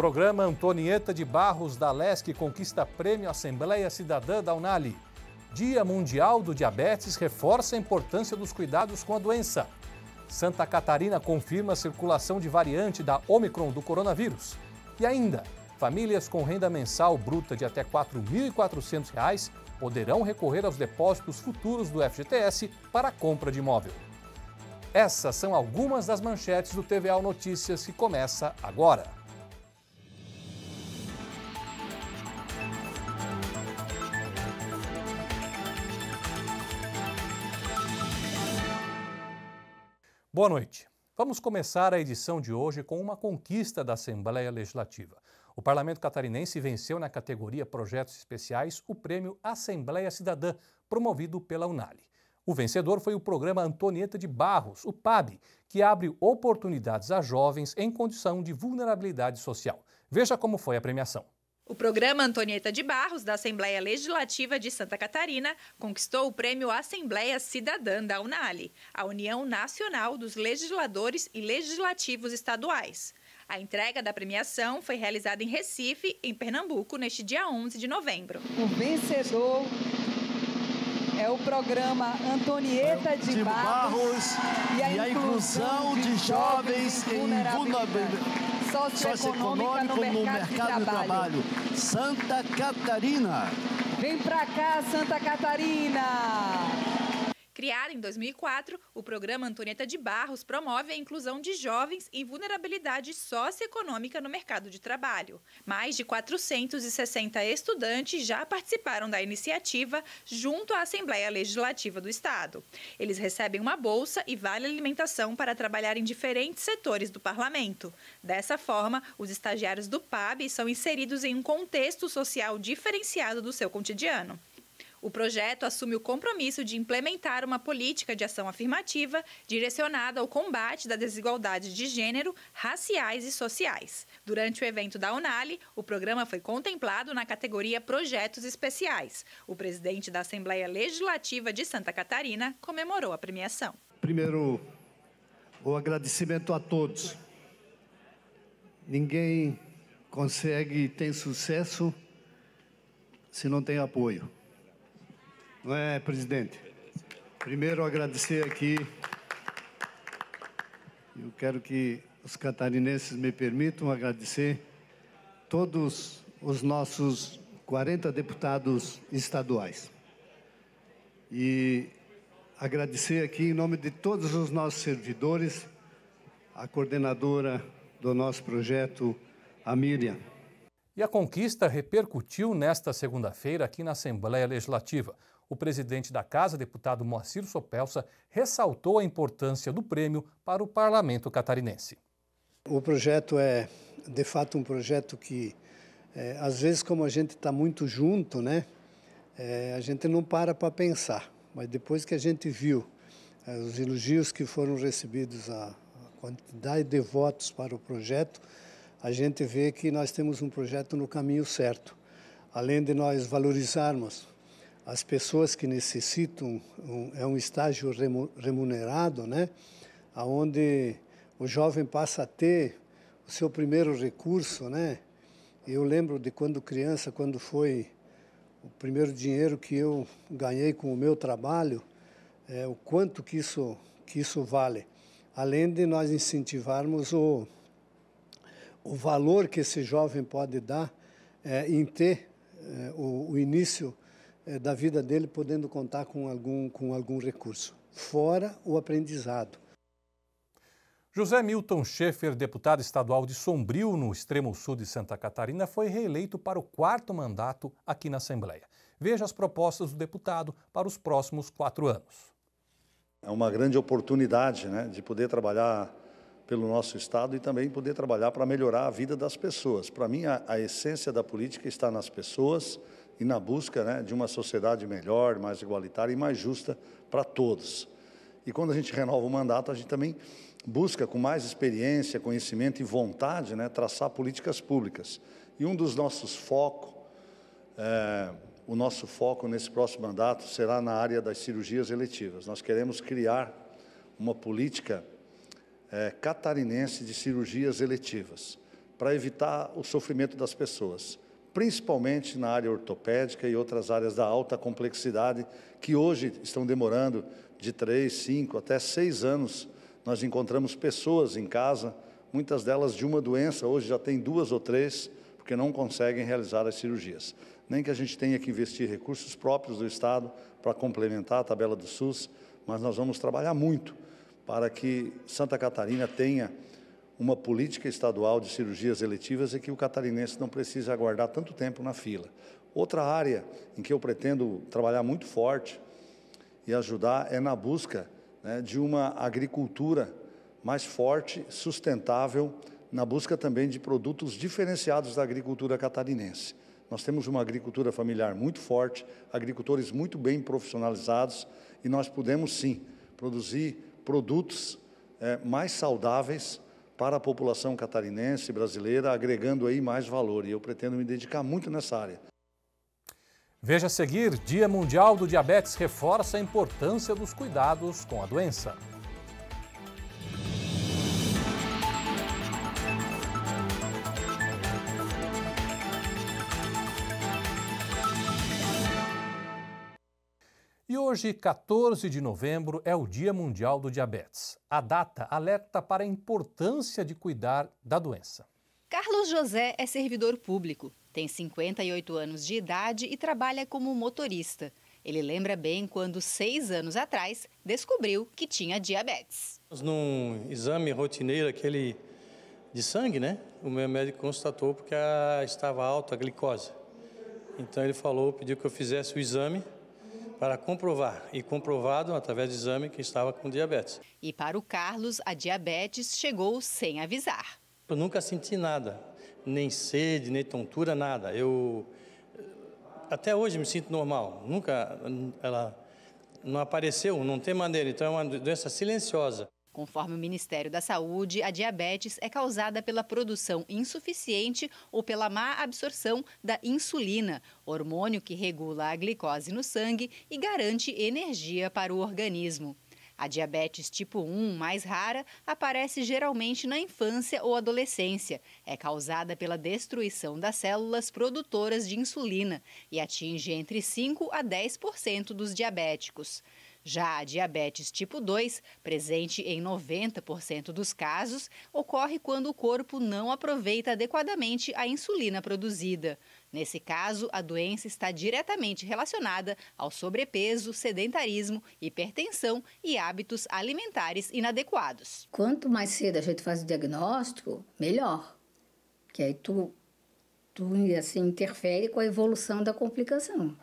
Programa Antonieta de Barros da Lesc conquista prêmio Assembleia Cidadã da Unali. Dia Mundial do Diabetes reforça a importância dos cuidados com a doença. Santa Catarina confirma a circulação de variante da Omicron do coronavírus. E ainda, famílias com renda mensal bruta de até R$ 4.400 poderão recorrer aos depósitos futuros do FGTS para a compra de imóvel. Essas são algumas das manchetes do TVA Notícias que começa agora. Boa noite. Vamos começar a edição de hoje com uma conquista da Assembleia Legislativa. O parlamento catarinense venceu na categoria Projetos Especiais o prêmio Assembleia Cidadã, promovido pela Unali. O vencedor foi o programa Antonieta de Barros, o PAB, que abre oportunidades a jovens em condição de vulnerabilidade social. Veja como foi a premiação. O programa Antonieta de Barros, da Assembleia Legislativa de Santa Catarina, conquistou o prêmio Assembleia Cidadã da Unali, a União Nacional dos Legisladores e Legislativos Estaduais. A entrega da premiação foi realizada em Recife, em Pernambuco, neste dia 11 de novembro. O vencedor é o programa Antonieta de, de Barros, Barros, e a, e inclusão, a inclusão de, de jovens em vulnerabilidade. vulnerabilidade socioeconômica, socioeconômico no mercado, no mercado de, trabalho. trabalho. Santa Catarina. Vem pra cá, Santa Catarina. Criado em 2004, o programa Antonieta de Barros promove a inclusão de jovens em vulnerabilidade socioeconômica no mercado de trabalho. Mais de 460 estudantes já participaram da iniciativa junto à Assembleia Legislativa do Estado. Eles recebem uma bolsa e vale alimentação para trabalhar em diferentes setores do parlamento. Dessa forma, os estagiários do PAB são inseridos em um contexto social diferenciado do seu cotidiano. O projeto assume o compromisso de implementar uma política de ação afirmativa direcionada ao combate da desigualdade de gênero, raciais e sociais. Durante o evento da Unali, o programa foi contemplado na categoria Projetos Especiais. O presidente da Assembleia Legislativa de Santa Catarina comemorou a premiação. Primeiro, o agradecimento a todos. Ninguém consegue ter sucesso se não tem apoio. Não é, presidente? Primeiro, agradecer aqui. Eu quero que os catarinenses me permitam agradecer todos os nossos 40 deputados estaduais. E agradecer aqui, em nome de todos os nossos servidores, a coordenadora do nosso projeto, a Miriam. E a conquista repercutiu nesta segunda-feira aqui na Assembleia Legislativa. O presidente da Casa, deputado Moacir Sopelsa, ressaltou a importância do prêmio para o parlamento catarinense. O projeto é, de fato, um projeto que, é, às vezes, como a gente está muito junto, né, é, a gente não para para pensar. Mas depois que a gente viu é, os elogios que foram recebidos, a, a quantidade de votos para o projeto, a gente vê que nós temos um projeto no caminho certo. Além de nós valorizarmos as pessoas que necessitam, um, é um estágio remunerado, né? Onde o jovem passa a ter o seu primeiro recurso, né? Eu lembro de quando criança, quando foi o primeiro dinheiro que eu ganhei com o meu trabalho, é, o quanto que isso, que isso vale. Além de nós incentivarmos o, o valor que esse jovem pode dar é, em ter é, o, o, início é, da vida dele podendo contar com algum, com algum recurso, fora o aprendizado. José Milton Schaefer, deputado estadual de Sombrio, no extremo sul de Santa Catarina, foi reeleito para o quarto mandato aqui na Assembleia. Veja as propostas do deputado para os próximos quatro anos. É uma grande oportunidade né, de poder trabalhar pelo nosso Estado e também poder trabalhar para melhorar a vida das pessoas. Para mim, a, a essência da política está nas pessoas e na busca né, de uma sociedade melhor, mais igualitária e mais justa para todos. E quando a gente renova o mandato, a gente também busca, com mais experiência, conhecimento e vontade, né, traçar políticas públicas. E um dos nossos focos, é, eh, o nosso foco nesse próximo mandato será na área das cirurgias eletivas. Nós queremos criar uma política é, catarinense de cirurgias eletivas, para evitar o sofrimento das pessoas, principalmente na área ortopédica e outras áreas da alta complexidade, que hoje estão demorando de três, cinco até seis anos. Nós encontramos pessoas em casa, muitas delas de uma doença, hoje já tem duas ou três, porque não conseguem realizar as cirurgias. Nem que a gente tenha que investir recursos próprios do Estado para complementar a tabela do SUS, mas nós vamos trabalhar muito para que Santa Catarina tenha uma política estadual de cirurgias eletivas e que o catarinense não precise aguardar tanto tempo na fila. Outra área em que eu pretendo trabalhar muito forte e ajudar é na busca né, de uma agricultura mais forte, sustentável, na busca também de produtos diferenciados da agricultura catarinense. Nós temos uma agricultura familiar muito forte, agricultores muito bem profissionalizados e nós podemos sim produzir produtos é, mais saudáveis para a população catarinense, brasileira, agregando aí mais valor. E eu pretendo me dedicar muito nessa área. Veja a seguir: Dia Mundial do Diabetes reforça a importância dos cuidados com a doença. Hoje, 14 de novembro, é o Dia Mundial do Diabetes. A data alerta para a importância de cuidar da doença. Carlos José é servidor público, tem 58 anos de idade e trabalha como motorista. Ele lembra bem quando, seis anos atrás, descobriu que tinha diabetes. Num exame rotineiro, aquele de sangue, né? O meu médico constatou porque estava alta a glicose. Então ele falou, pediu que eu fizesse o exame para comprovar e comprovado através de exame que estava com diabetes. E para o Carlos, a diabetes chegou sem avisar. Eu nunca senti nada, nem sede, nem tontura, nada. Eu até hoje me sinto normal. Nunca ela não apareceu, não tem maneira. Então é uma doença silenciosa. Conforme o Ministério da Saúde, a diabetes é causada pela produção insuficiente ou pela má absorção da insulina, hormônio que regula a glicose no sangue e garante energia para o organismo. A diabetes tipo 1, mais rara, aparece geralmente na infância ou adolescência. É causada pela destruição das células produtoras de insulina e atinge entre 5 a 10% dos diabéticos. Já a diabetes tipo 2, presente em 90% dos casos, ocorre quando o corpo não aproveita adequadamente a insulina produzida. Nesse caso, a doença está diretamente relacionada ao sobrepeso, sedentarismo, hipertensão e hábitos alimentares inadequados. Quanto mais cedo a gente faz o diagnóstico, melhor. Que aí tu, tu assim, interfere com a evolução da complicação.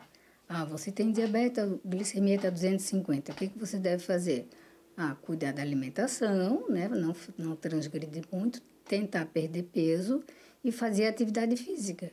Ah, você tem diabetes, a glicemia está 250, o que, que você deve fazer? Ah, cuidar da alimentação, né? não, não transgredir muito, tentar perder peso e fazer atividade física.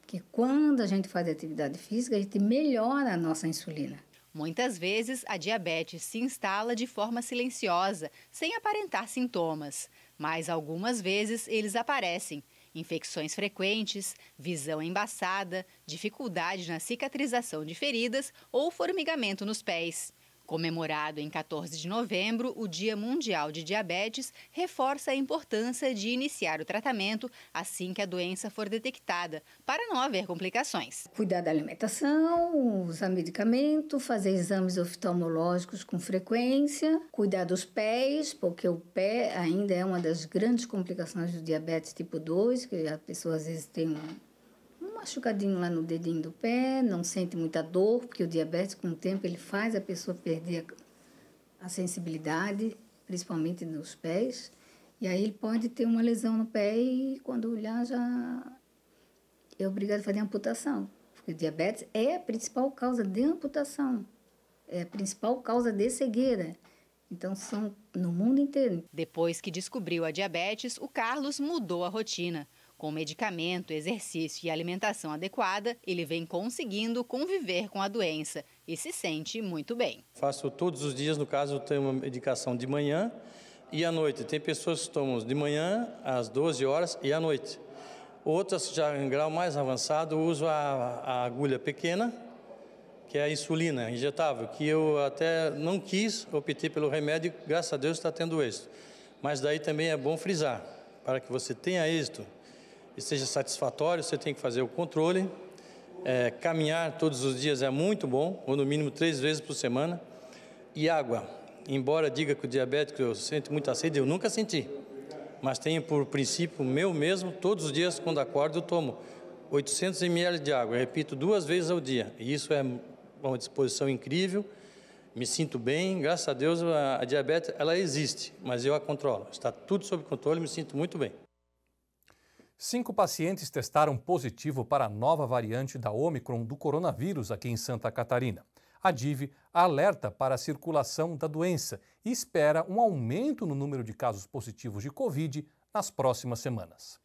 Porque quando a gente faz atividade física, a gente melhora a nossa insulina. Muitas vezes, a diabetes se instala de forma silenciosa, sem aparentar sintomas. Mas algumas vezes eles aparecem infecções frequentes, visão embaçada, dificuldade na cicatrização de feridas ou formigamento nos pés. Comemorado em 14 de novembro, o Dia Mundial de Diabetes reforça a importância de iniciar o tratamento assim que a doença for detectada, para não haver complicações. Cuidar da alimentação, usar medicamento, fazer exames oftalmológicos com frequência, cuidar dos pés, porque o pé ainda é uma das grandes complicações do diabetes tipo 2, que a pessoa às vezes tem um machucadinho lá no dedinho do pé, não sente muita dor, porque o diabetes, com o tempo, ele faz a pessoa perder a, a sensibilidade, principalmente nos pés. E aí ele pode ter uma lesão no pé e quando olhar já é obrigado a fazer amputação. Porque o diabetes é a principal causa de amputação. É a principal causa de cegueira. Então são no mundo inteiro. Depois que descobriu a diabetes, o Carlos mudou a rotina. Com medicamento, exercício e alimentação adequada, ele vem conseguindo conviver com a doença e se sente muito bem. Faço todos os dias, no caso, eu tenho uma medicação de manhã e à noite. Tem pessoas que tomam de manhã às 12 horas e à noite. Outras, já em grau mais avançado, usam a, a agulha pequena, que é a insulina injetável, que eu até não quis, optar pelo remédio, graças a Deus está tendo êxito. Mas daí também é bom frisar, para que você tenha êxito, e seja satisfatório, você tem que fazer o controle. É, caminhar todos os dias é muito bom, ou no mínimo três vezes por semana. E água. Embora diga que o diabético eu sinto muita sede, eu nunca senti. Mas tenho por princípio meu mesmo, todos os dias quando acordo eu tomo 800 ml de água. Eu repito duas vezes ao dia. E isso é uma disposição incrível. Me sinto bem, graças a Deus a, a diabetes ela existe, mas eu a controlo. Está tudo sob controle, me sinto muito bem. Cinco pacientes testaram positivo para a nova variante da Omicron do coronavírus aqui em Santa Catarina. A DIV alerta para a circulação da doença e espera um aumento no número de casos positivos de Covid nas próximas semanas.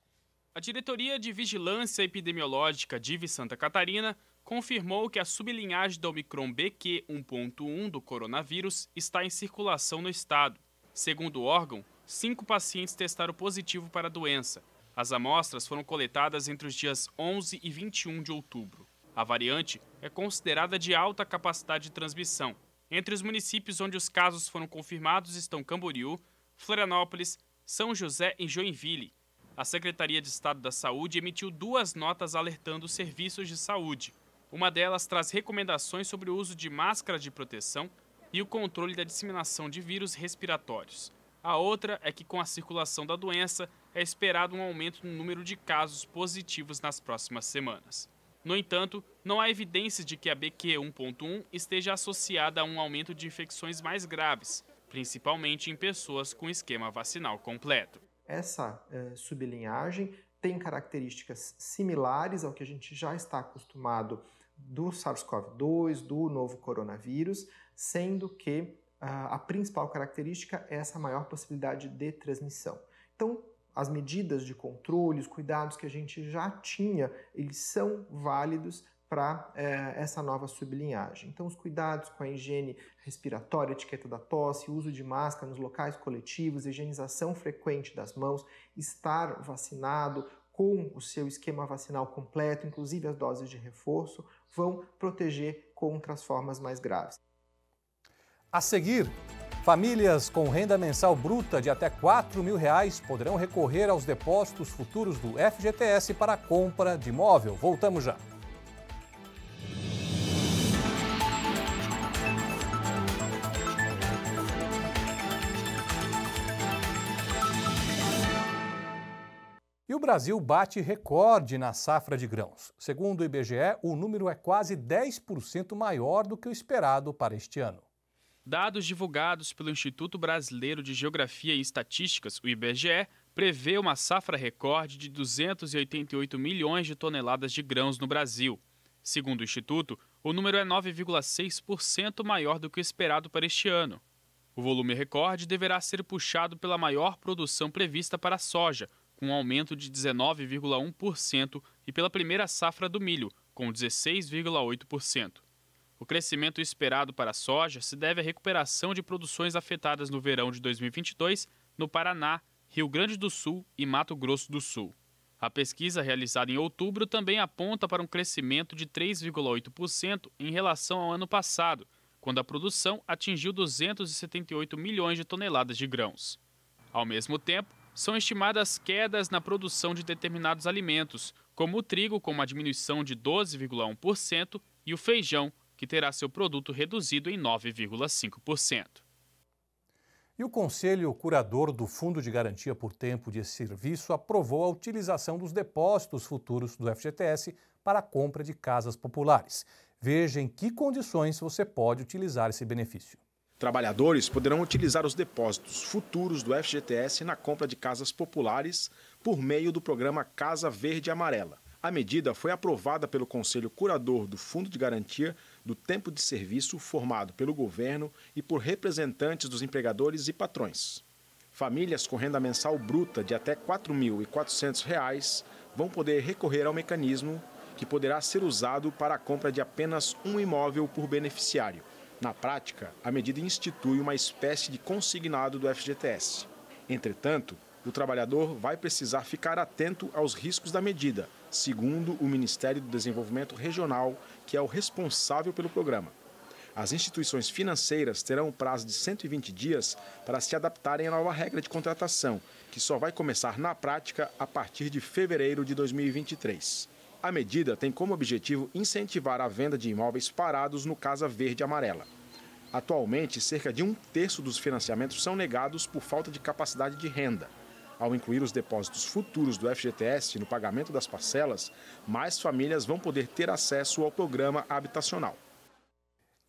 A Diretoria de Vigilância Epidemiológica DIV Santa Catarina confirmou que a sublinhagem da Omicron BQ 1.1 do coronavírus está em circulação no estado. Segundo o órgão, cinco pacientes testaram positivo para a doença as amostras foram coletadas entre os dias 11 e 21 de outubro. A variante é considerada de alta capacidade de transmissão. Entre os municípios onde os casos foram confirmados estão Camboriú, Florianópolis, São José e Joinville. A Secretaria de Estado da Saúde emitiu duas notas alertando os serviços de saúde. Uma delas traz recomendações sobre o uso de máscara de proteção e o controle da disseminação de vírus respiratórios. A outra é que, com a circulação da doença, é esperado um aumento no número de casos positivos nas próximas semanas. No entanto, não há evidências de que a BQ1.1 esteja associada a um aumento de infecções mais graves, principalmente em pessoas com esquema vacinal completo. Essa eh, sublinhagem tem características similares ao que a gente já está acostumado do SARS-CoV-2, do novo coronavírus, sendo que a principal característica é essa maior possibilidade de transmissão. Então, as medidas de controle, os cuidados que a gente já tinha, eles são válidos para é, essa nova sublinhagem. Então, os cuidados com a higiene respiratória, etiqueta da tosse, uso de máscara nos locais coletivos, higienização frequente das mãos, estar vacinado com o seu esquema vacinal completo, inclusive as doses de reforço, vão proteger contra as formas mais graves. A seguir, famílias com renda mensal bruta de até R$ 4 mil reais poderão recorrer aos depósitos futuros do FGTS para a compra de imóvel. Voltamos já. E o Brasil bate recorde na safra de grãos. Segundo o IBGE, o número é quase 10% maior do que o esperado para este ano. Dados divulgados pelo Instituto Brasileiro de Geografia e Estatísticas, o IBGE, prevê uma safra recorde de 288 milhões de toneladas de grãos no Brasil. Segundo o Instituto, o número é 9,6% maior do que o esperado para este ano. O volume recorde deverá ser puxado pela maior produção prevista para a soja, com um aumento de 19,1%, e pela primeira safra do milho, com 16,8%. O crescimento esperado para a soja se deve à recuperação de produções afetadas no verão de 2022 no Paraná, Rio Grande do Sul e Mato Grosso do Sul. A pesquisa realizada em outubro também aponta para um crescimento de 3,8% em relação ao ano passado, quando a produção atingiu 278 milhões de toneladas de grãos. Ao mesmo tempo, são estimadas quedas na produção de determinados alimentos, como o trigo, com uma diminuição de 12,1%, e o feijão, que terá seu produto reduzido em 9,5%. E o Conselho Curador do Fundo de Garantia por Tempo de Serviço aprovou a utilização dos depósitos futuros do FGTS para a compra de casas populares. Veja em que condições você pode utilizar esse benefício. Trabalhadores poderão utilizar os depósitos futuros do FGTS na compra de casas populares por meio do programa Casa Verde Amarela. A medida foi aprovada pelo Conselho Curador do Fundo de Garantia do tempo de serviço formado pelo governo e por representantes dos empregadores e patrões. Famílias com renda mensal bruta de até R$ 4.400 vão poder recorrer ao mecanismo que poderá ser usado para a compra de apenas um imóvel por beneficiário. Na prática, a medida institui uma espécie de consignado do FGTS. Entretanto, o trabalhador vai precisar ficar atento aos riscos da medida, segundo o Ministério do Desenvolvimento Regional, que é o responsável pelo programa. As instituições financeiras terão um prazo de 120 dias para se adaptarem à nova regra de contratação, que só vai começar na prática a partir de fevereiro de 2023. A medida tem como objetivo incentivar a venda de imóveis parados no Casa Verde Amarela. Atualmente, cerca de um terço dos financiamentos são negados por falta de capacidade de renda. Ao incluir os depósitos futuros do FGTS no pagamento das parcelas, mais famílias vão poder ter acesso ao programa habitacional.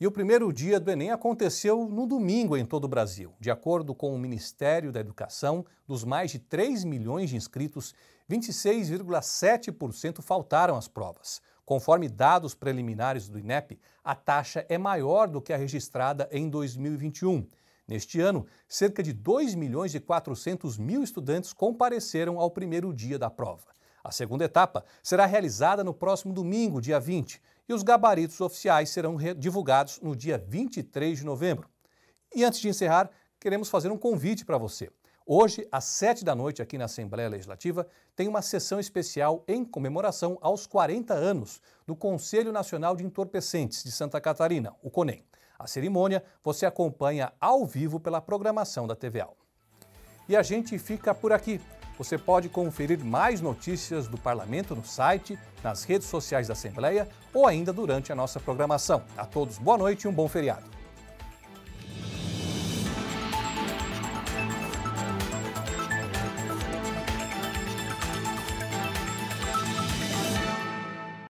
E o primeiro dia do Enem aconteceu no domingo em todo o Brasil. De acordo com o Ministério da Educação, dos mais de 3 milhões de inscritos, 26,7% faltaram às provas. Conforme dados preliminares do INEP, a taxa é maior do que a registrada em 2021. Neste ano, cerca de 2 milhões e 400 mil estudantes compareceram ao primeiro dia da prova. A segunda etapa será realizada no próximo domingo, dia 20, e os gabaritos oficiais serão divulgados no dia 23 de novembro. E antes de encerrar, queremos fazer um convite para você. Hoje, às 7 da noite, aqui na Assembleia Legislativa, tem uma sessão especial em comemoração aos 40 anos do Conselho Nacional de Entorpecentes de Santa Catarina, o CONEM. A cerimônia você acompanha ao vivo pela programação da TVAL. E a gente fica por aqui. Você pode conferir mais notícias do parlamento no site, nas redes sociais da Assembleia ou ainda durante a nossa programação. A todos boa noite e um bom feriado.